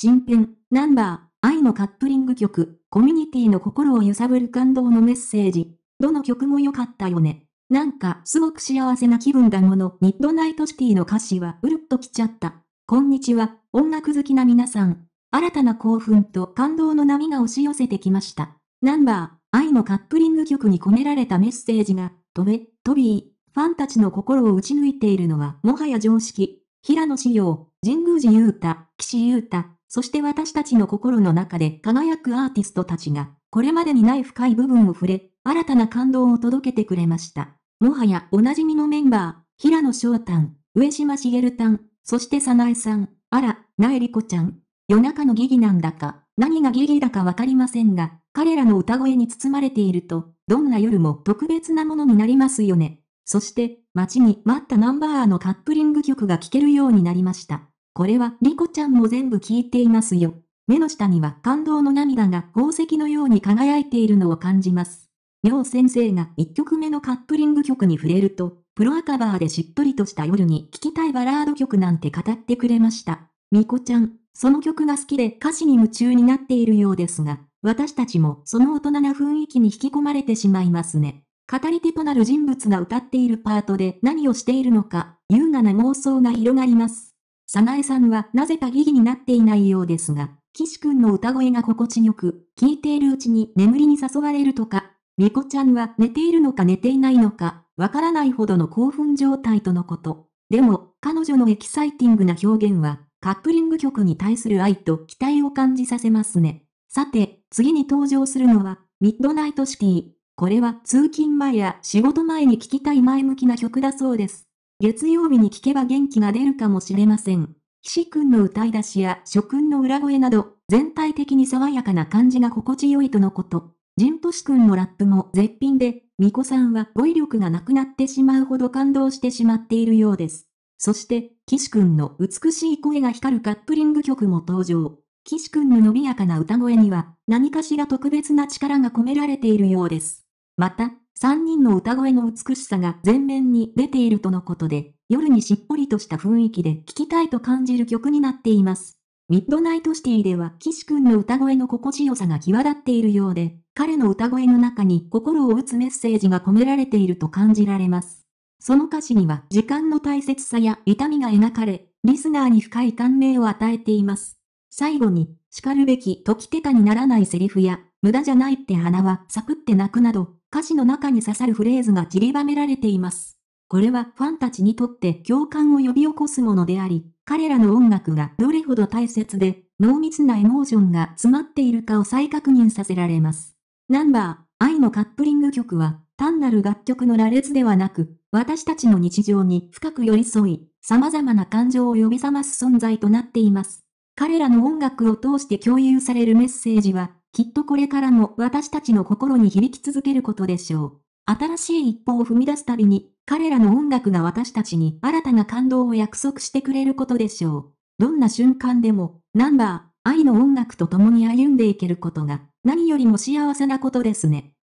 新編、ナンバー、愛のカップリング曲、コミュニティの心を揺さぶる感動のメッセージ。どの曲も良かったよね。なんかすごく幸せな気分だもの。ミッドナイトシティの歌詞はうるっときちゃった。こんにちは、音楽好きな皆さん。新たな興奮と感動の波が押し寄せてきました。ナンバー、愛のカップリング曲に込められたメッセージが、飛べ、飛びファンたちの心を打ち抜いているのはもはや常識。平野紫耀、神宮寺勇太、岸優太、そして私たちの心の中で輝くアーティストたちが、これまでにない深い部分を触れ、新たな感動を届けてくれました。もはやおなじみのメンバー、平野翔太、上島茂さん、そして早苗さん、あら、なえりこちゃん。夜中のギギなんだか、何がギギだかわかりませんが、彼らの歌声に包まれていると、どんな夜も特別なものになりますよね。そして、待ちに待ったナンバーのカップリング曲が聴けるようになりました。これはリコちゃんも全部聞いていますよ。目の下には感動の涙が宝石のように輝いているのを感じます。妙先生が1曲目のカップリング曲に触れると、プロアカバーでしっとりとした夜に聴きたいバラード曲なんて語ってくれました。みこちゃん、その曲が好きで歌詞に夢中になっているようですが、私たちもその大人な雰囲気に引き込まれてしまいますね。語り手となる人物が歌っているパートで何をしているのか、優雅な妄想が広がります。早苗さんはなぜかギギになっていないようですが、岸くんの歌声が心地よく、聴いているうちに眠りに誘われるとか、みこちゃんは寝ているのか寝ていないのか、わからないほどの興奮状態とのこと。でも、彼女のエキサイティングな表現は、カップリング曲に対する愛と期待を感じさせますね。さて、次に登場するのは、ミッドナイトシティ。これは通勤前や仕事前に聴きたい前向きな曲だそうです。月曜日に聞けば元気が出るかもしれません。岸君の歌い出しや諸君の裏声など、全体的に爽やかな感じが心地よいとのこと。ジントシ君のラップも絶品で、巫女さんは語彙力がなくなってしまうほど感動してしまっているようです。そして、岸君の美しい声が光るカップリング曲も登場。岸君の伸びやかな歌声には、何かしら特別な力が込められているようです。また、3人の歌声の美しさが前面に出ているとのことで、夜にしっぽりとした雰囲気で聴きたいと感じる曲になっています。ミッドナイトシティでは岸くんの歌声の心地よさが際立っているようで、彼の歌声の中に心を打つメッセージが込められていると感じられます。その歌詞には時間の大切さや痛みが描かれ、リスナーに深い感銘を与えています。最後に、叱るべき時手たにならないセリフや、無駄じゃないって鼻はサクって泣くなど、歌詞の中に刺さるフレーズが散りばめられています。これはファンたちにとって共感を呼び起こすものであり、彼らの音楽がどれほど大切で、濃密なエモーションが詰まっているかを再確認させられます。ナンバー、愛のカップリング曲は、単なる楽曲の羅列ではなく、私たちの日常に深く寄り添い、様々な感情を呼び覚ます存在となっています。彼らの音楽を通して共有されるメッセージは、きっとこれからも私たちの心に響き続けることでしょう。新しい一歩を踏み出すたびに、彼らの音楽が私たちに新たな感動を約束してくれることでしょう。どんな瞬間でも、ナンバー、愛の音楽と共に歩んでいけることが、何よりも幸せなことですね。